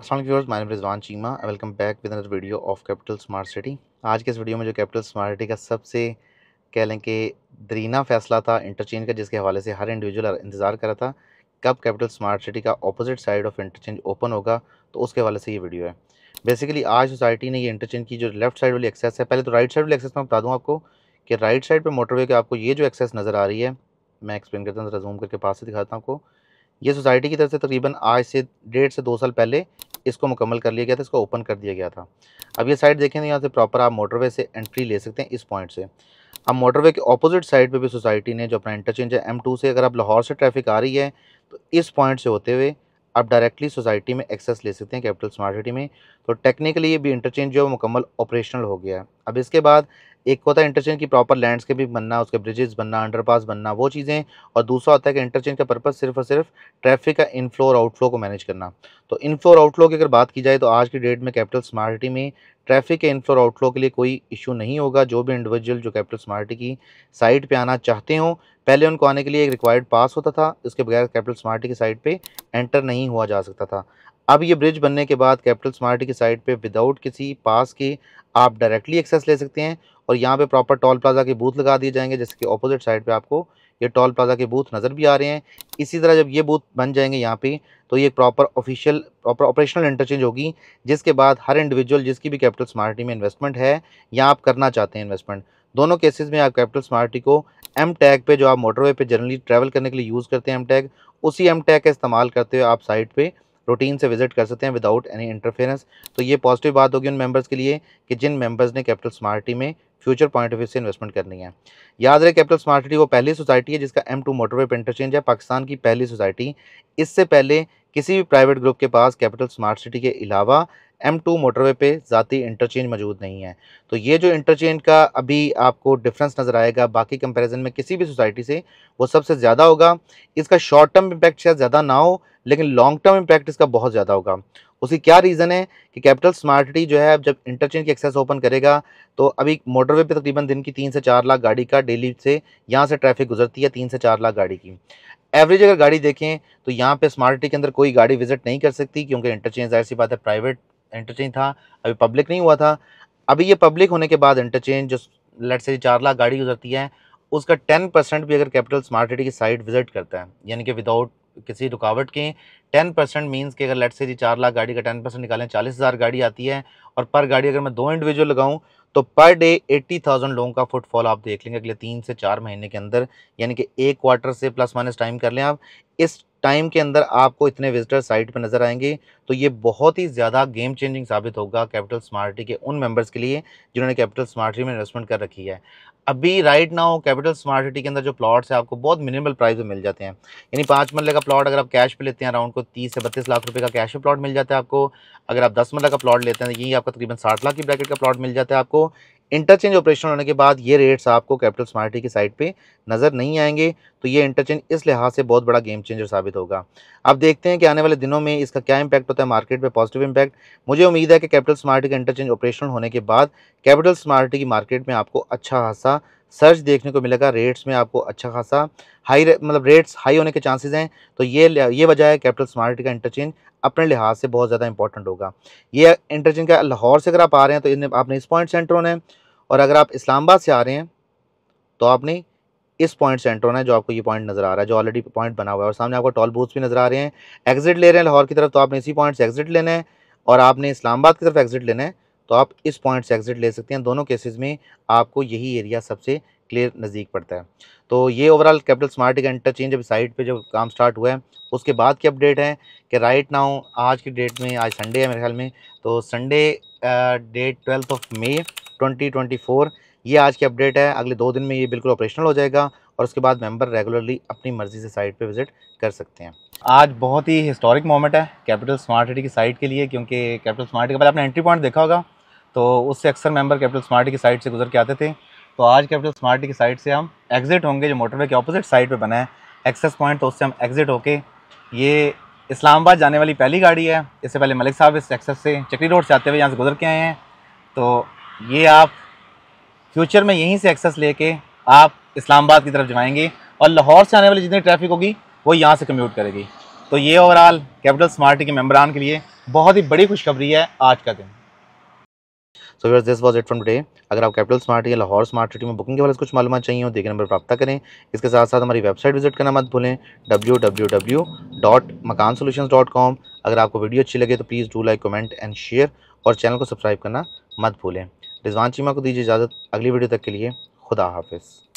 असल मैं Rizwan Cheema welcome back with another video of Capital Smart City आज के इस वीडियो में जो कैपिटल स्मार्ट सिटी का सबसे कह लें कि दरीना फैसला था इंटरचेंज का जिसके हवाले से हर इंडिविजुअल इंतज़ार कर रहा था कब कैपिटल स्मार्ट सिटी का opposite side of interchange open होगा तो उसके हवाले से ये वीडियो है बेसिकली आज सोसाइटी ने ये इंटरचेंज की जो लेफ्ट साइड वाली एक्सेस है पहले तो राइट साइड वाली एक्सेस में बता दूँ आपको कि राइट साइड पर मोटरवे के आपको ये जो एक्सेस नज़र आ रही है मैं एक्सप्लेन करता हूँ जरा जूम करके पास से दिखाता हूँ आपको ये सोसाइटी की तरफ से तकरीबन आज से डेढ़ से दो साल पहले इसको मुकम्मल कर लिया गया था इसको ओपन कर दिया गया था अब ये साइड देखें तो यहाँ से प्रॉपर आप मोटरवे से एंट्री ले सकते हैं इस पॉइंट से अब मोटरवे के अपोजिट साइड पे भी सोसाइटी ने जो अपना इंटरचेंज है एम टू से अगर आप लाहौर से ट्रैफिक आ रही है तो इस पॉइंट से होते हुए आप डायरेक्टली सोसाइटी में एक्सेस ले सकते हैं कैपिटल स्मार्ट सिटी में तो टेक्निकली ये भी इंटरचेंज जो है मुकम्मल ऑपरेशनल हो गया है अब इसके बाद एक होता है इंटरचेंज की प्रॉपर भी बनना उसके ब्रिजेस बनना अंडरपास बनना वो चीज़ें और दूसरा होता है कि इंटरचेंज का पर्पज़ सिर्फ और सिर्फ ट्रैफिक का इनफ्लो और आउटफ्लो को मैनेज करना तो इनफ्लो और आउटफ्लो की अगर बात की जाए तो आज की डेट में कैपिटल स्मार्ट सिटी में ट्रैफिक के इनफ्लो और आउटफ्लो के लिए कोई इशू नहीं होगा जो भी इंडिविजुअल जो कैपिटल स्मार्ट की साइट पे आना चाहते हो पहले उनको आने के लिए एक रिक्वायर्ड पास होता था इसके बगैर कैपिटल स्मार्ट की साइट पे एंटर नहीं हुआ जा सकता था अब ये ब्रिज बनने के बाद कैपिटल स्मार्ट की साइट पे विदाउट किसी पास के आप डायरेक्टली एक्सेस ले सकते हैं और यहाँ पर प्रॉपर टोल प्लाजा के बूथ लगा दिए जाएंगे जिसके अपोजिट साइड पर आपको ये टॉल प्लाजा के बूथ नज़र भी आ रहे हैं इसी तरह जब ये बूथ बन जाएंगे यहाँ पे तो ये proper official proper operational interchange होगी जिसके बाद हर इंडिविजुअल जिसकी भी कैपिटल स्मार्टी में इन्वेस्टमेंट है या आप करना चाहते हैं इन्वेस्टमेंट दोनों केसेज में आप कैपिटल स्मार्टी को एम टैग पर जो आप मोटरवे पर जनरली ट्रैवल करने के लिए यूज़ करते हैं एम टैग उसी एम टैग का इस्तेमाल करते हुए आप साइट पर रूटीन से विजिट कर सकते हैं विदाउट एनी इंटरफेरेंस तो ये पॉजिटिव बात होगी उन मेंबर्स के लिए कि जिन मेंबर्स ने कैपिटल स्मार्टी में फ्यूचर पॉइंट ऑफ व्यू से इन्वेस्टमेंट करनी है याद रहे कैपिटल स्मार्ट सिटी वो पहली सोसाइटी है जिसका एम टू मोटरवे पे इंटरचेंज है पाकिस्तान की पहली सोसाइटी इससे पहले किसी भी प्राइवेट ग्रुप के पास कैपिटल स्मार्ट सिटी के अलावा एम टू मोटरवे पे ज़ाती इंटरचेंज मौजूद नहीं है तो ये जो इंटरचेंज का अभी आपको डिफरेंस नज़र आएगा बाकी कंपैरिजन में किसी भी सोसाइटी से वो सबसे ज़्यादा होगा इसका शॉर्ट टर्म इम्पैक्ट शायद ज़्यादा ना हो लेकिन लॉन्ग टर्म इम्पैक्ट इसका बहुत ज़्यादा होगा उसकी क्या रीज़न है कि कैपिटल स्मार्ट सिटी जो है जब इंटरचेंज की एक्सेस ओपन करेगा तो अभी मोटरवे पे तकरीबन दिन की तीन से चार लाख गाड़ी का डेली से यहाँ से ट्रैफिक गुजरती है तीन से चार लाख गाड़ी की एवरेज अगर गाड़ी देखें तो यहाँ पे सिटी के अंदर कोई गाड़ी विजिट नहीं कर सकती क्योंकि इंटरचेंज जाहिर सी बात है प्राइवेट इंटरचेंज था अभी पब्लिक नहीं हुआ था अभी ये पब्लिक होने के बाद इंटरचेंज जो लट से चार लाख गाड़ी गुजरती है उसका टेन परसेंट भी अगर कैपिटल स्मार्ट सिटी की साइट विजिट करता है यानी कि विदाउट किसी रुकावट के टेन परसेंट मीन्स कि अगर लट से जी चार लाख गाड़ी का टेन परसेंट निकालें चालीस हज़ार गाड़ी आती है और पर गाड़ी अगर मैं दो इंडिविजुअल लगाऊँ तो पर डे एट्टी थाउजेंड लोगों का फुटफॉल आप देख लेंगे अगले तीन से चार महीने के अंदर यानी कि एक क्वार्टर से प्लस माइनस टाइम कर लें आप इस टाइम के अंदर आपको इतने विजिटर साइट पर नज़र आएंगे तो ये बहुत ही ज़्यादा गेम चेंजिंग साबित होगा कैपिटल स्मार्टी के उन मेंबर्स के लिए जिन्होंने कैपिटल स्मार्टी में इन्वेस्टमेंट कर रखी है अभी right now Capital Smart City के अंदर जो प्लॉट्स हैं आपको बहुत मिनिमल प्राइस में मिल जाते हैं यानी पाँच मरल का प्लॉट अगर आप कैश पे लेते हैं अराउंड को तीस से बत्तीस लाख रुपए का कैश प्लॉट मिल जाता है आपको अगर आप दस मरल का प्लॉट लेते हैं तो यही आपको तकरीबन साठ लाख की ब्रैकेट का प्लॉट मिल जाता है आपको इंटरचेंज ऑपरेशन होने के बाद ये रेट्स आपको कैपिटल स्मार्टी की साइड पे नज़र नहीं आएंगे तो ये इंटरचेंज इस लिहाज से बहुत बड़ा गेम चेंजर साबित होगा अब देखते हैं कि आने वाले दिनों में इसका क्या इम्पैक्ट होता है मार्केट पे पॉजिटिव इंपैक्ट मुझे उम्मीद है कि कैपिटल स्मार्टी का इंटरचेंज ऑपरेशन होने के बाद कैपिटल स्मार्टी की मार्केट में आपको अच्छा खासा सर्च देखने को मिलेगा रेट्स में आपको अच्छा खासा हाई मतलब रेट्स हाई होने के चांसेस हैं तो ये ये वजह है कैपिटल स्मार्ट का इंटरचेंज अपने लिहाज से बहुत ज़्यादा इंपॉर्टेंट होगा ये इंटरचेंज का लाहौर से अगर आप आ रहे हैं तो इन आपने इस पॉइंट सेंटर होना है और अगर आप इस्लामाबाद से आ रहे हैं तो आपने इस पॉइंट सेंटर होना है जो आपको ये पॉइंट नज़र आ रहा है जो ऑलरेडी पॉइंट बना हुआ है और सामने आपको टॉल बूथ भी नज़र आ रहे हैं एग्जिट ले रहे हैं लाहौर की तरफ तो आपने इसी पॉइंट से एग्जिट लेना है और आपने इस्लामाबाद की तरफ एग्जिट लेना है तो आप इस पॉइंट से एग्ज़िट ले सकते हैं दोनों केसेस में आपको यही एरिया सबसे क्लियर नज़दीक पड़ता है तो ये ओवरऑल कैपिटल स्मार्ट का इंटरचेंज अब साइट पे जब काम स्टार्ट हुआ है उसके बाद की अपडेट है कि राइट नाउ आज की डेट में आज संडे है मेरे ख्याल में तो Sunday date twelfth of May twenty ये आज की अपडेट है अगले दो दिन में ये बिल्कुल ऑपरेशनल हो जाएगा और उसके बाद मेंबर रेगुलरली अपनी मर्ज़ी से साइट पे विज़िट कर सकते हैं आज बहुत ही हिस्टोरिक मोमेंट है कैपिटल स्मार्ट सिटी की साइट के लिए क्योंकि कैपिटल स्मार्ट का पहले आपने एंट्री पॉइंट देखा होगा तो उससे अक्सर मेंबर कैपिटल स्मार्टी की साइड से गुजर के आते थे तो आज कैपिटल स्मार्टी की साइड से हम एग्ज़िट होंगे जो मोटरवे के ऑपोजिट साइड पे बना है एक्सेस पॉइंट तो उससे हम एग्ज़िट होके ये इस्लामाबाद जाने वाली पहली गाड़ी है इससे पहले मलिक साहब इस एक्सेस से चक्री रोड से आते हुए यहाँ से गुजर के आए हैं तो ये आप फ्यूचर में यहीं से एक्सेस ले आप इस्लामाबाद की तरफ जमाएँगे और लाहौर से आने वाली जितनी ट्रैफिक होगी वो यहाँ से कम्यूट करेगी तो ये ओवरऑल कैपिटल स्मार्टी के मेम्बरान के लिए बहुत ही बड़ी खुशखबरी है आज का दिन so where this was it from today अगर आप कैपिटल स्मार्ट या लाहौर स्मार्ट सिटी में बुकिंग के वाले कुछ मालूम चाहिए हो देखे नंबर प्राप्त करें इसके साथ साथ हमारी वेबसाइट विजिट करना मत भूलें W W W dot Makaan dot com अगर आपको वीडियो अच्छी लगे तो please do like comment and share और चैनल को सब्सक्राइब करना मत भूलें रिजवान चीमा को दीजिए इजाज़त अगली वीडियो तक के लिए खुदा हाफिज़